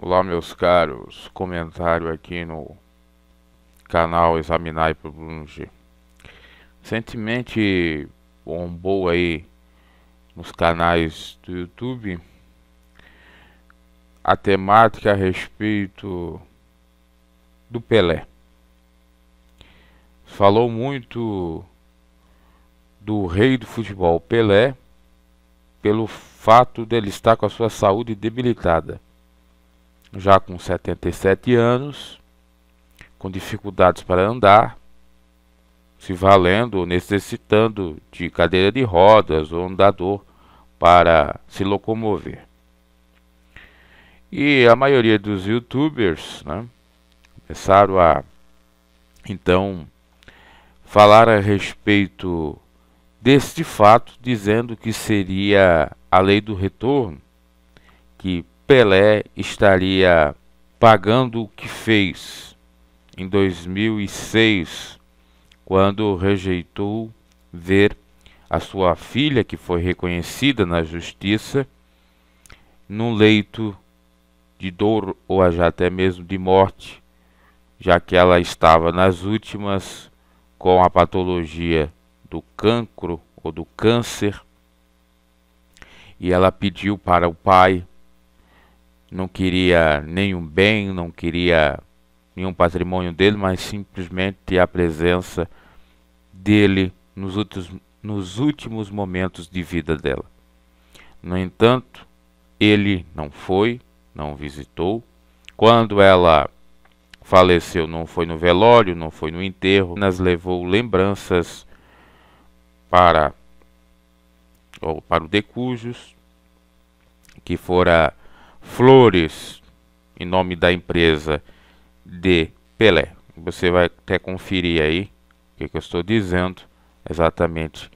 Olá, meus caros. Comentário aqui no canal Examinar e Brunge. Recentemente bombou aí nos canais do YouTube a temática a respeito do Pelé. Falou muito do rei do futebol Pelé pelo fato dele estar com a sua saúde debilitada já com 77 anos, com dificuldades para andar, se valendo ou necessitando de cadeira de rodas ou andador para se locomover. E a maioria dos youtubers né, começaram a então falar a respeito deste fato, dizendo que seria a lei do retorno, que Pelé estaria pagando o que fez em 2006, quando rejeitou ver a sua filha, que foi reconhecida na justiça, num leito de dor ou até mesmo de morte, já que ela estava nas últimas com a patologia do cancro ou do câncer. E ela pediu para o pai não queria nenhum bem, não queria nenhum patrimônio dele, mas simplesmente a presença dele nos últimos, nos últimos momentos de vida dela. No entanto, ele não foi, não visitou. Quando ela faleceu, não foi no velório, não foi no enterro, apenas levou lembranças para ou para o Decujos, que fora Flores, em nome da empresa de Pelé. Você vai até conferir aí o que, que eu estou dizendo exatamente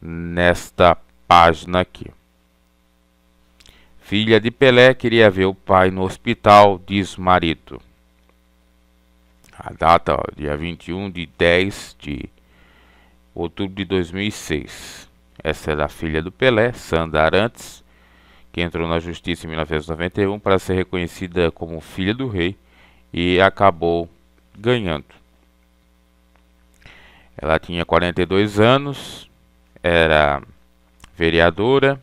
nesta página aqui. Filha de Pelé queria ver o pai no hospital, diz marido. A data, ó, dia 21 de 10 de outubro de 2006. Essa é da filha do Pelé, Sandra Arantes, que entrou na justiça em 1991 para ser reconhecida como filha do rei e acabou ganhando. Ela tinha 42 anos, era vereadora,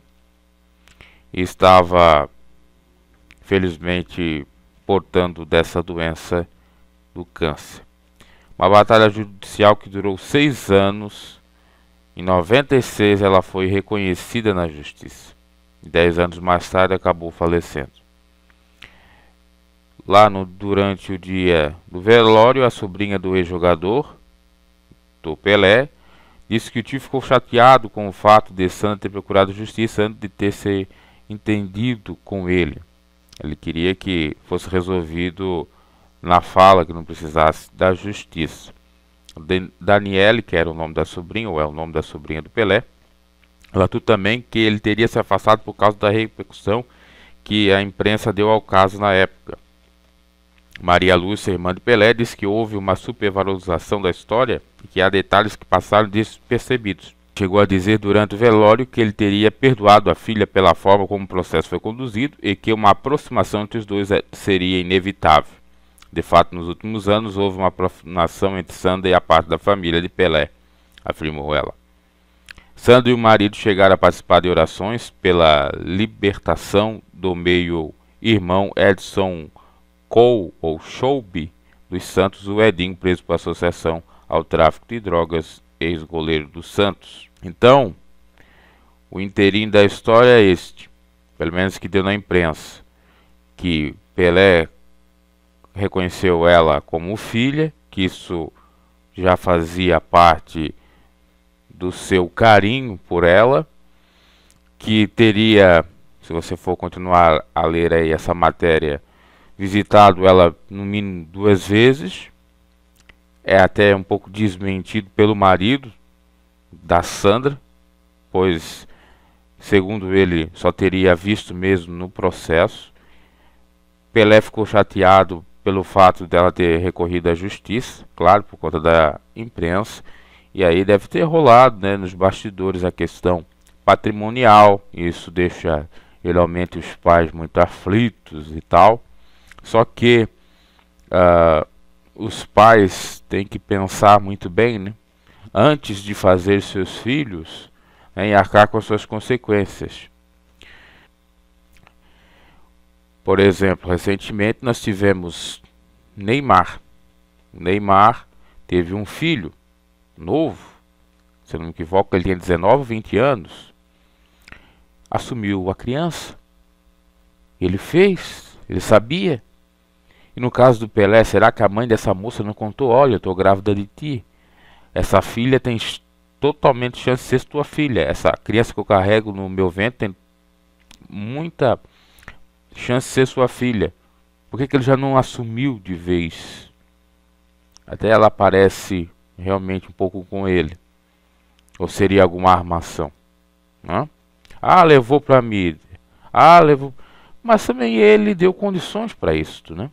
estava felizmente portando dessa doença do câncer. Uma batalha judicial que durou seis anos. Em 96 ela foi reconhecida na justiça. Dez anos mais tarde acabou falecendo. Lá no, durante o dia do velório, a sobrinha do ex-jogador, do Pelé, disse que o tio ficou chateado com o fato de Santos ter procurado justiça antes de ter se entendido com ele. Ele queria que fosse resolvido na fala, que não precisasse da justiça. Daniele, que era o nome da sobrinha, ou é o nome da sobrinha do Pelé, Relatou também que ele teria se afastado por causa da repercussão que a imprensa deu ao caso na época. Maria Lúcia, irmã de Pelé, diz que houve uma supervalorização da história e que há detalhes que passaram despercebidos. Chegou a dizer durante o velório que ele teria perdoado a filha pela forma como o processo foi conduzido e que uma aproximação entre os dois eh, seria inevitável. De fato, nos últimos anos houve uma aproximação entre Sandra e a parte da família de Pelé, afirmou ela. Sandro e o marido chegaram a participar de orações pela libertação do meio irmão Edson Cole ou Shelby dos Santos, o Edinho preso por associação ao tráfico de drogas, ex-goleiro do Santos. Então, o inteirinho da história é este, pelo menos que deu na imprensa, que Pelé reconheceu ela como filha, que isso já fazia parte do seu carinho por ela, que teria, se você for continuar a ler aí essa matéria, visitado ela no mínimo duas vezes. É até um pouco desmentido pelo marido da Sandra, pois, segundo ele, só teria visto mesmo no processo. Pelé ficou chateado pelo fato dela ter recorrido à justiça, claro, por conta da imprensa. E aí deve ter rolado né, nos bastidores a questão patrimonial. Isso deixa geralmente os pais muito aflitos e tal. Só que uh, os pais têm que pensar muito bem, né? Antes de fazer seus filhos né, em arcar com as suas consequências. Por exemplo, recentemente nós tivemos Neymar. Neymar teve um filho novo, se eu não me equivoco, ele tinha 19, 20 anos, assumiu a criança. Ele fez, ele sabia. E no caso do Pelé, será que a mãe dessa moça não contou? Olha, eu estou grávida de ti. Essa filha tem totalmente chance de ser tua filha. Essa criança que eu carrego no meu ventre tem muita chance de ser sua filha. Por que, que ele já não assumiu de vez? Até ela aparece realmente um pouco com ele? Ou seria alguma armação? Né? Ah, levou para mim, Ah, levou. Mas também ele deu condições para isso, né?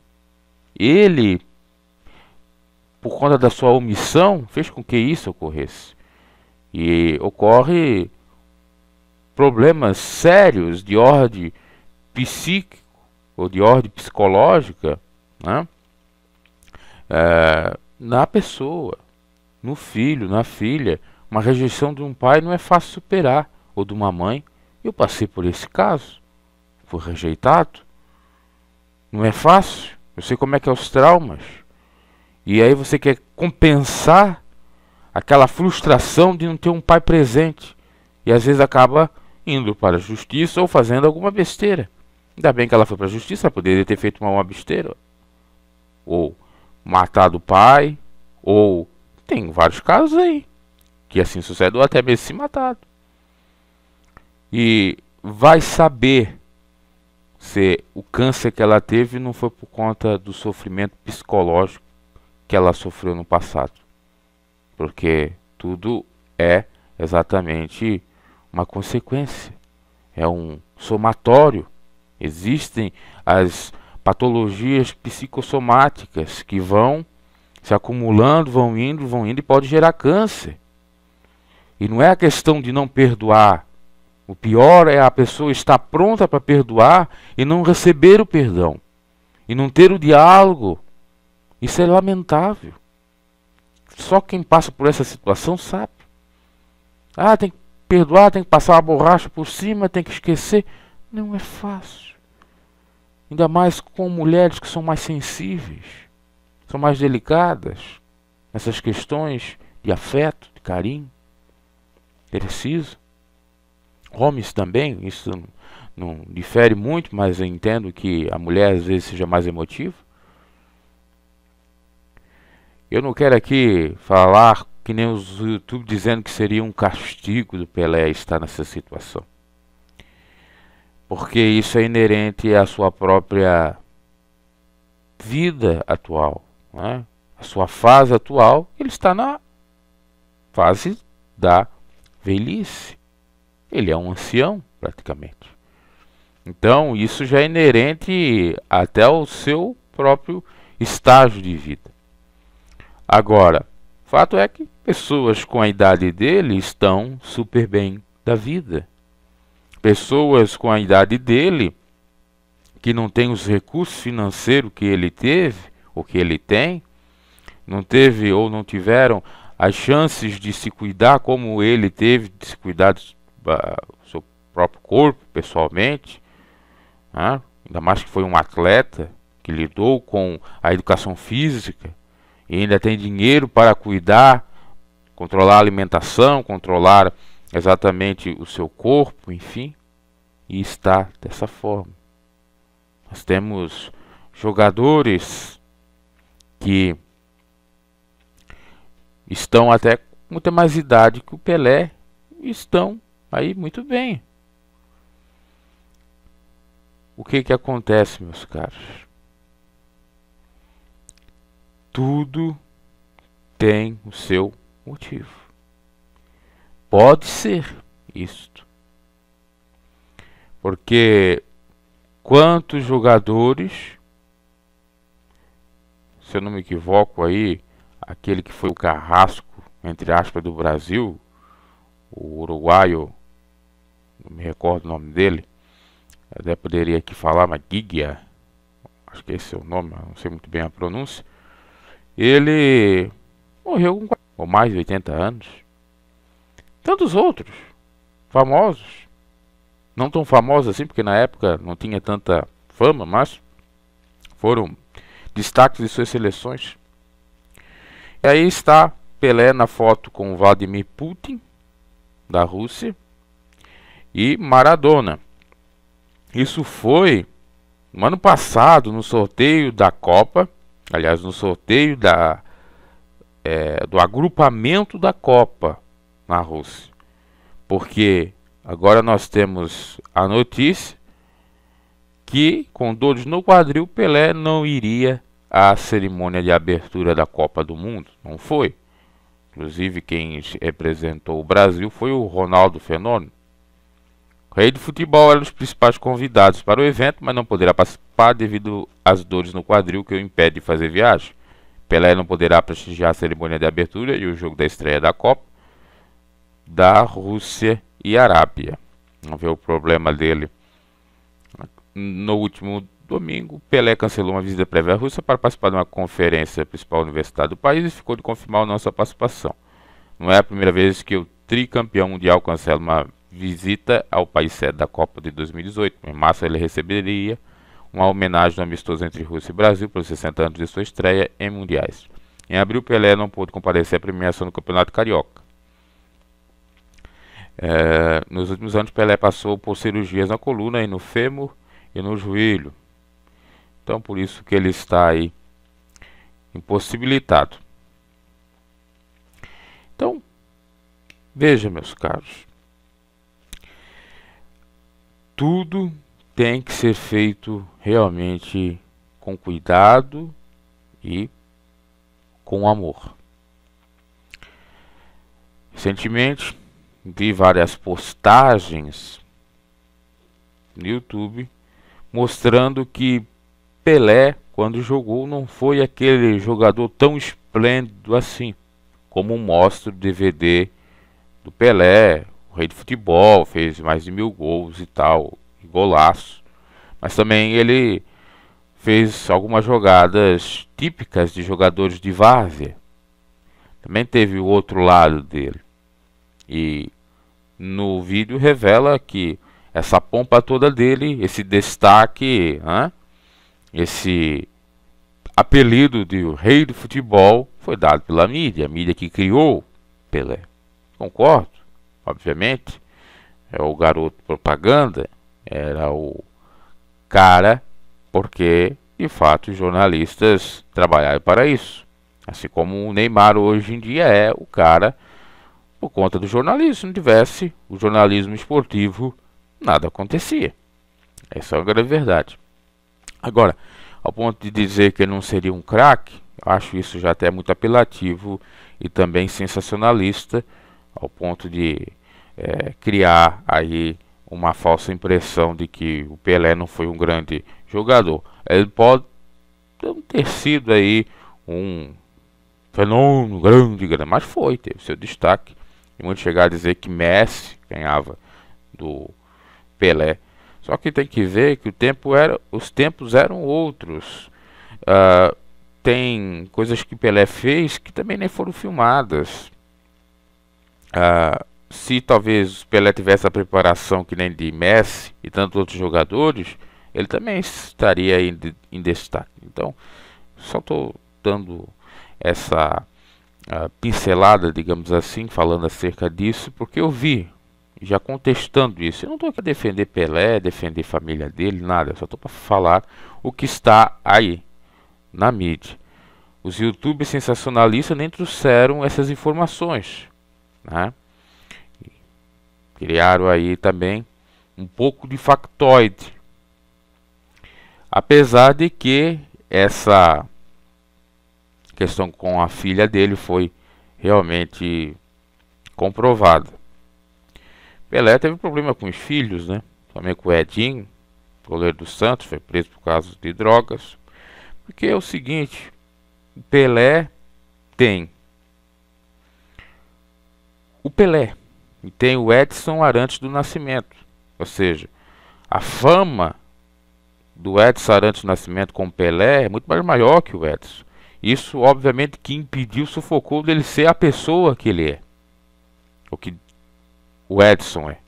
Ele, por conta da sua omissão, fez com que isso ocorresse. E ocorre problemas sérios de ordem psíquico ou de ordem psicológica né? É, na pessoa no filho, na filha. Uma rejeição de um pai não é fácil superar, ou de uma mãe. Eu passei por esse caso. Fui rejeitado. Não é fácil. Eu sei como é que é os traumas. E aí você quer compensar aquela frustração de não ter um pai presente. E às vezes acaba indo para a justiça ou fazendo alguma besteira. Ainda bem que ela foi para a justiça, poderia ter feito uma, uma besteira. Ou matado o pai, ou tem vários casos aí que assim sucedeu até mesmo se matado. E vai saber se o câncer que ela teve não foi por conta do sofrimento psicológico que ela sofreu no passado. Porque tudo é exatamente uma consequência, é um somatório. Existem as patologias psicossomáticas que vão se acumulando, vão indo, vão indo e pode gerar câncer. E não é a questão de não perdoar. O pior é a pessoa estar pronta para perdoar e não receber o perdão. E não ter o diálogo. Isso é lamentável. Só quem passa por essa situação sabe. Ah, tem que perdoar, tem que passar a borracha por cima, tem que esquecer. Não é fácil. Ainda mais com mulheres que são mais sensíveis são mais delicadas nessas questões de afeto, de carinho. É preciso. Homens também, isso não difere muito, mas eu entendo que a mulher às vezes seja mais emotiva. Eu não quero aqui falar que nem os YouTube dizendo que seria um castigo do Pelé estar nessa situação. Porque isso é inerente à sua própria vida atual né, a sua fase atual, ele está na fase da velhice. Ele é um ancião, praticamente. Então, isso já é inerente até ao seu próprio estágio de vida. Agora, fato é que pessoas com a idade dele estão super bem da vida. Pessoas com a idade dele, que não têm os recursos financeiros que ele teve, o que ele tem, não teve ou não tiveram as chances de se cuidar como ele teve de se cuidar ah, do seu próprio corpo pessoalmente, né? ainda mais que foi um atleta que lidou com a educação física e ainda tem dinheiro para cuidar, controlar a alimentação, controlar exatamente o seu corpo, enfim, e está dessa forma. Nós temos jogadores que estão até muito mais idade que o Pelé estão aí muito bem. O que que acontece, meus caros? Tudo tem o seu motivo. Pode ser isto. Porque quantos jogadores se eu não me equivoco aí, aquele que foi o carrasco, entre aspas, do Brasil, o uruguaio, não me recordo o nome dele, até poderia aqui falar, mas Gigia, acho que esse é o nome, não sei muito bem a pronúncia, ele morreu com mais de 80 anos. Tantos outros famosos, não tão famosos assim, porque na época não tinha tanta fama, mas foram destaques de suas seleções. E aí está Pelé na foto com Vladimir Putin, da Rússia, e Maradona. Isso foi no ano passado, no sorteio da Copa, aliás, no sorteio da, é, do agrupamento da Copa na Rússia. Porque agora nós temos a notícia que, com dores no quadril, Pelé não iria à cerimônia de abertura da Copa do Mundo. Não foi. Inclusive, quem representou o Brasil foi o Ronaldo Fenômeno. O rei do futebol era um dos principais convidados para o evento, mas não poderá participar devido às dores no quadril que o impede de fazer viagem. Pelé não poderá prestigiar a cerimônia de abertura e o jogo da estreia da Copa da Rússia e Arábia. Vamos ver o problema dele no último domingo, Pelé cancelou uma visita prévia à Rússia para participar de uma conferência principal universitária do país e ficou de confirmar a nossa participação. Não é a primeira vez que o tricampeão mundial cancela uma visita ao país sede da Copa de 2018. Em março, ele receberia uma homenagem amistosa entre Rússia e Brasil pelos 60 anos de sua estreia em mundiais. Em abril, Pelé não pôde comparecer à premiação do Campeonato Carioca. É, nos últimos anos, Pelé passou por cirurgias na coluna e no fêmur e no joelho. Então por isso que ele está aí impossibilitado. Então, veja, meus caros, tudo tem que ser feito realmente com cuidado e com amor. Recentemente vi várias postagens no YouTube mostrando que Pelé, quando jogou, não foi aquele jogador tão esplêndido assim, como mostra o DVD do Pelé, o rei de futebol, fez mais de mil gols e tal, golaço. Mas também ele fez algumas jogadas típicas de jogadores de várzea. Também teve o outro lado dele. E no vídeo revela que essa pompa toda dele, esse destaque, né? esse apelido de rei do futebol foi dado pela mídia, a mídia que criou Pelé. Concordo, obviamente. É o garoto propaganda, era o cara, porque de fato os jornalistas trabalharam para isso. Assim como o Neymar hoje em dia é o cara por conta do jornalismo. Se não tivesse o jornalismo esportivo, nada acontecia. Essa é a grande verdade. Agora, ao ponto de dizer que ele não seria um craque, acho isso já até muito apelativo e também sensacionalista, ao ponto de é, criar aí uma falsa impressão de que o Pelé não foi um grande jogador. Ele pode ter sido aí um fenômeno grande, grande, mas foi, teve seu destaque. E muito chegar a dizer que Messi ganhava do Pelé. Só que tem que ver que o tempo era, os tempos eram outros. Uh, tem coisas que Pelé fez que também nem foram filmadas. Uh, se talvez Pelé tivesse a preparação que nem de Messi e tantos outros jogadores, ele também estaria em, em destaque. Então, só estou dando essa uh, pincelada, digamos assim, falando acerca disso, porque eu vi já contestando isso. Eu não estou aqui a defender Pelé, defender família dele, nada. Eu só estou para falar o que está aí, na mídia. Os youtubers sensacionalistas nem trouxeram essas informações. Né? Criaram aí também um pouco de factoide. Apesar de que essa questão com a filha dele foi realmente comprovada. Pelé teve problema com os filhos, né? Também com o Edinho, goleiro do Santos, foi preso por causa de drogas. Porque é o seguinte, o Pelé tem o Pelé e tem o Edson Arantes do Nascimento. Ou seja, a fama do Edson Arantes do Nascimento com o Pelé é muito mais maior que o Edson. Isso, obviamente, que impediu, sufocou dele ser a pessoa que ele é. O que o Edson é.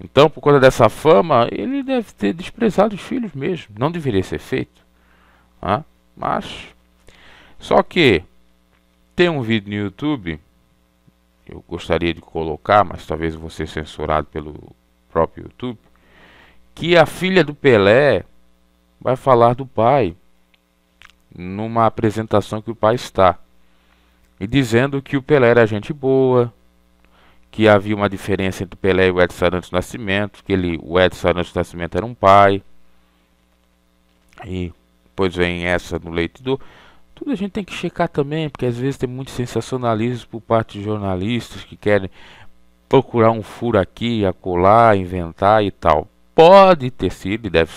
Então, por conta dessa fama, ele deve ter desprezado os filhos mesmo. Não deveria ser feito. Ah, mas. Só que tem um vídeo no YouTube. Eu gostaria de colocar, mas talvez eu vou ser censurado pelo próprio YouTube. Que a filha do Pelé vai falar do pai numa apresentação que o pai está. E dizendo que o Pelé era gente boa, que havia uma diferença entre Pelé e o Edson Arantes Nascimento, que ele, o Edson Arantes Nascimento era um pai. E depois vem essa no leite do. Tudo a gente tem que checar também, porque às vezes tem muito sensacionalismo por parte de jornalistas que querem procurar um furo aqui, acolá, inventar e tal. Pode ter sido, deve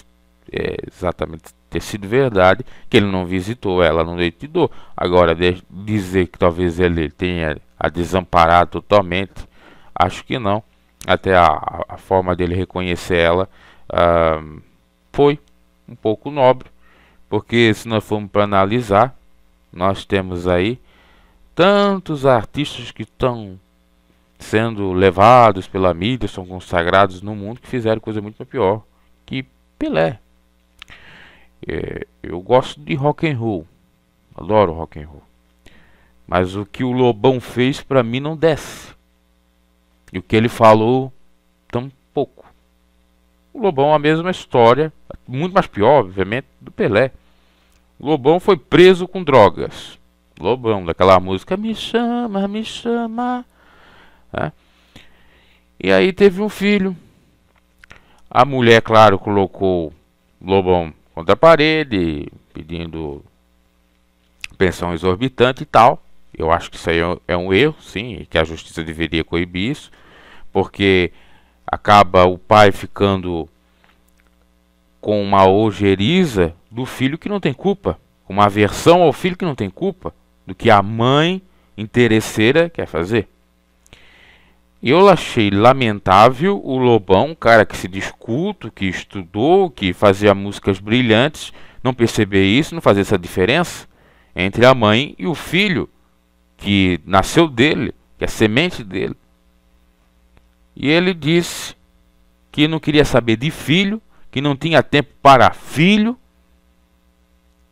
é, exatamente ter sido verdade, que ele não visitou ela no leite de dor. Agora, dizer que talvez ele tenha a desamparado totalmente Acho que não. Até a, a forma dele reconhecer ela uh, foi um pouco nobre, porque se nós formos para analisar, nós temos aí tantos artistas que estão sendo levados pela mídia, são consagrados no mundo, que fizeram coisa muito pior que Pelé. É, eu gosto de rock and roll, adoro rock and roll, mas o que o Lobão fez para mim não desce. E o que ele falou, tampouco. O Lobão, a mesma história, muito mais pior, obviamente, do Pelé. O Lobão foi preso com drogas. Lobão, daquela música Me Chama, Me Chama. Né? E aí teve um filho. A mulher, claro, colocou Lobão contra a parede, pedindo pensão exorbitante e tal. Eu acho que isso aí é um é erro, sim, que a justiça deveria coibir isso, porque acaba o pai ficando com uma ojeriza do filho que não tem culpa, uma aversão ao filho que não tem culpa, do que a mãe interesseira quer fazer. Eu achei lamentável o Lobão, um cara que se discuto, que estudou, que fazia músicas brilhantes, não perceber isso, não fazer essa diferença entre a mãe e o filho que nasceu dele, que é semente dele. E ele disse que não queria saber de filho, que não tinha tempo para filho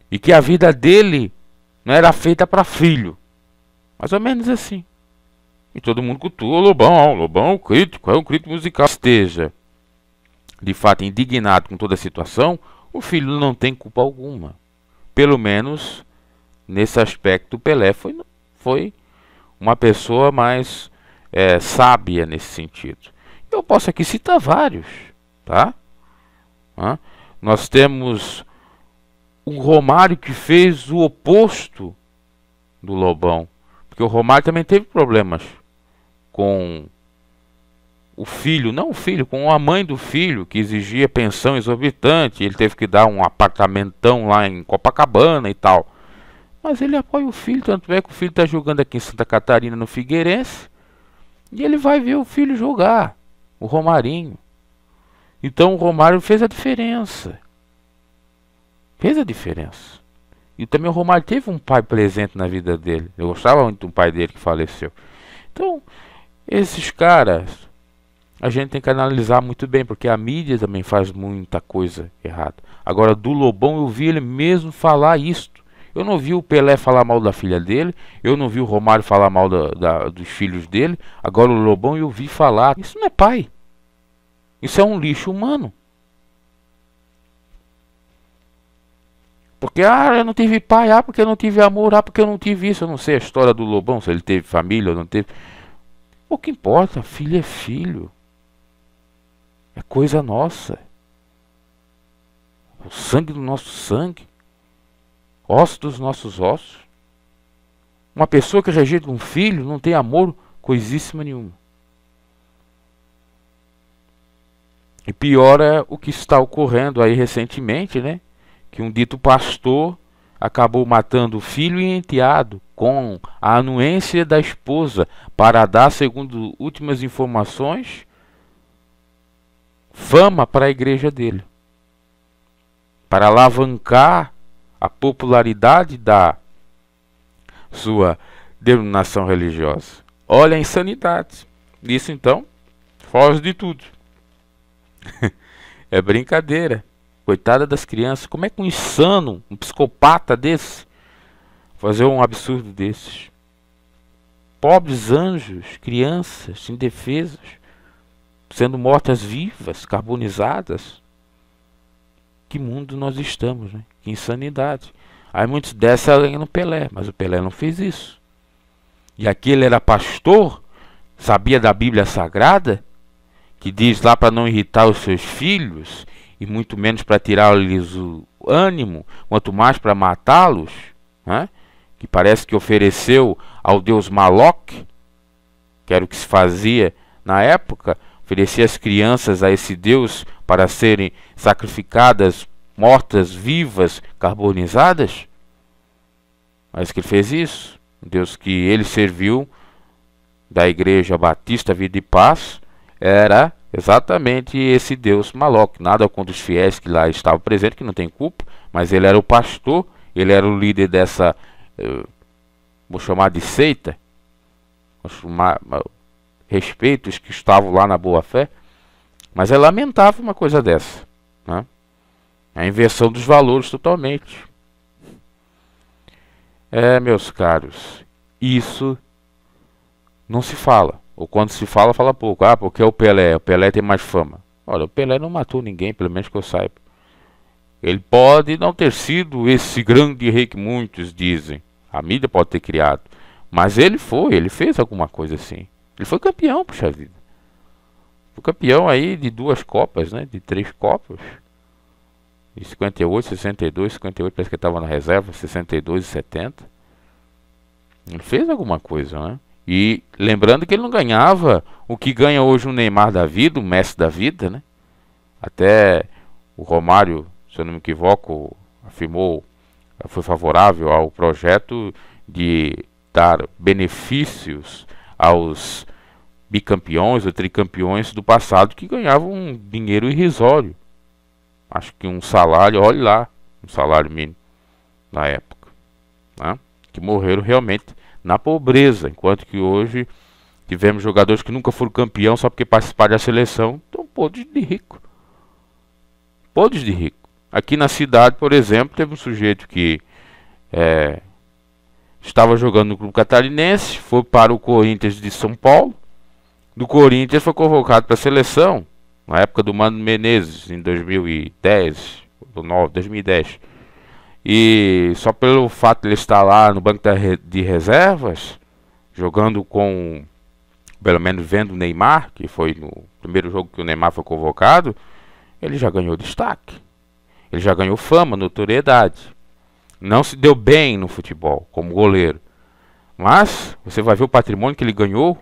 e que a vida dele não era feita para filho. Mais ou menos assim. E todo mundo cultua o Lobão, o Lobão é um crítico, é um crítico musical. Esteja de fato indignado com toda a situação, o filho não tem culpa alguma. Pelo menos nesse aspecto, Pelé foi foi uma pessoa mais é, sábia nesse sentido. Eu posso aqui citar vários, tá? nós temos o Romário que fez o oposto do Lobão, porque o Romário também teve problemas com o filho, não o filho, com a mãe do filho, que exigia pensão exorbitante, ele teve que dar um apartamentão lá em Copacabana e tal. Mas ele apoia o filho, tanto é que o filho está jogando aqui em Santa Catarina no Figueirense. E ele vai ver o filho jogar, o Romarinho. Então o Romário fez a diferença. Fez a diferença. E também o Romário teve um pai presente na vida dele. Eu gostava muito do pai dele que faleceu. Então, esses caras, a gente tem que analisar muito bem, porque a mídia também faz muita coisa errada. Agora, do Lobão eu vi ele mesmo falar isso. Eu não vi o Pelé falar mal da filha dele, eu não vi o Romário falar mal da, da, dos filhos dele, agora o Lobão eu vi falar. Isso não é pai. Isso é um lixo humano. Porque, ah, eu não tive pai, ah, porque eu não tive amor, ah, porque eu não tive isso. Eu não sei a história do Lobão, se ele teve família ou não teve. O que importa, filho é filho. É coisa nossa. É o sangue do nosso sangue osso dos nossos ossos. Uma pessoa que é rejeita um filho não tem amor coisíssima nenhuma. E pior é o que está ocorrendo aí recentemente, né? Que um dito pastor acabou matando o filho e enteado com a anuência da esposa para dar, segundo últimas informações, fama para a igreja dele, para alavancar a popularidade da sua denominação religiosa. Olha a insanidade. Isso então foge de tudo. é brincadeira. Coitada das crianças. Como é que um insano, um psicopata desse, fazer um absurdo desses? Pobres anjos, crianças indefesas, sendo mortas vivas, carbonizadas. Que mundo nós estamos, né? Insanidade. Aí muitos descem a lenha no Pelé, mas o Pelé não fez isso. E aquele era pastor, sabia da Bíblia Sagrada, que diz lá para não irritar os seus filhos, e muito menos para tirar-lhes o ânimo, quanto mais para matá-los, né? que parece que ofereceu ao deus Maloc, que era o que se fazia na época, oferecia as crianças a esse deus para serem sacrificadas mortas, vivas, carbonizadas? Mas é que ele fez isso. Deus que ele serviu da Igreja Batista Vida e Paz era exatamente esse Deus Maloque. Nada contra os fiéis que lá estavam presentes, que não tem culpa, mas ele era o pastor, ele era o líder dessa, eh, vou chamar de seita, vou chamar, respeito os que estavam lá na boa fé, mas é lamentável uma coisa dessa. Né? A inversão dos valores totalmente. É, meus caros, isso não se fala. Ou quando se fala, fala pouco. Ah, porque é o Pelé. O Pelé tem mais fama. Olha, o Pelé não matou ninguém, pelo menos que eu saiba. Ele pode não ter sido esse grande rei que muitos dizem. A mídia pode ter criado. Mas ele foi, ele fez alguma coisa assim. Ele foi campeão, puxa vida. Foi campeão aí de duas Copas, né? De três Copas. E 58, 62, 58 parece que estava na reserva, 62 e 70. Ele fez alguma coisa, né? E lembrando que ele não ganhava o que ganha hoje um Neymar da vida, um Messi da vida, né? Até o Romário, se eu não me equivoco, afirmou, foi favorável ao projeto de dar benefícios aos bicampeões ou tricampeões do passado que ganhavam um dinheiro irrisório acho que um salário, olhe lá, um salário mínimo na época, né? que morreram realmente na pobreza, enquanto que hoje tivemos jogadores que nunca foram campeão só porque participaram da seleção, então podes de rico, podes de rico. Aqui na cidade, por exemplo, teve um sujeito que é, estava jogando no clube catarinense, foi para o Corinthians de São Paulo, do Corinthians foi convocado para a seleção, na época do Mano Menezes, em 2010, 9, 2010. E só pelo fato de ele estar lá no banco de reservas, jogando com, pelo menos vendo o Neymar, que foi no primeiro jogo que o Neymar foi convocado, ele já ganhou destaque. Ele já ganhou fama, notoriedade. Não se deu bem no futebol como goleiro. Mas você vai ver o patrimônio que ele ganhou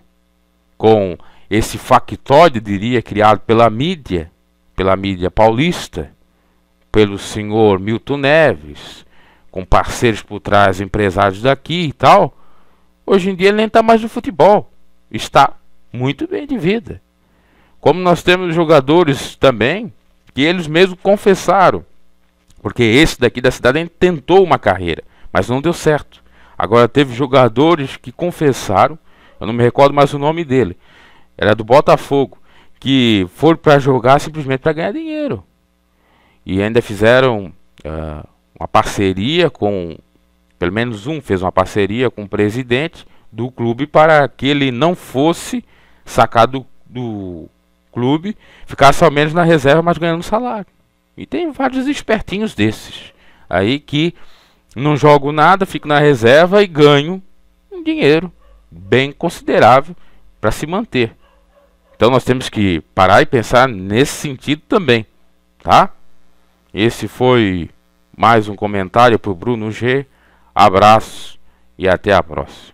com esse factoide, diria, criado pela mídia, pela mídia paulista, pelo senhor Milton Neves, com parceiros por trás, empresários daqui e tal, hoje em dia ele nem está mais no futebol. Está muito bem de vida. Como nós temos jogadores também que eles mesmos confessaram, porque esse daqui da cidade tentou uma carreira, mas não deu certo. Agora teve jogadores que confessaram, eu não me recordo mais o nome dele, ela é do Botafogo, que foram para jogar simplesmente para ganhar dinheiro. E ainda fizeram uh, uma parceria com, pelo menos um fez uma parceria com o presidente do clube para que ele não fosse sacado do, clube, ficasse ao menos na reserva, mas ganhando salário. E tem vários espertinhos desses aí que não jogo nada, fico na reserva e ganho um dinheiro bem considerável para se manter. Então nós temos que parar e pensar nesse sentido também, tá? Esse foi mais um comentário para o Bruno G. Abraço e até a próxima.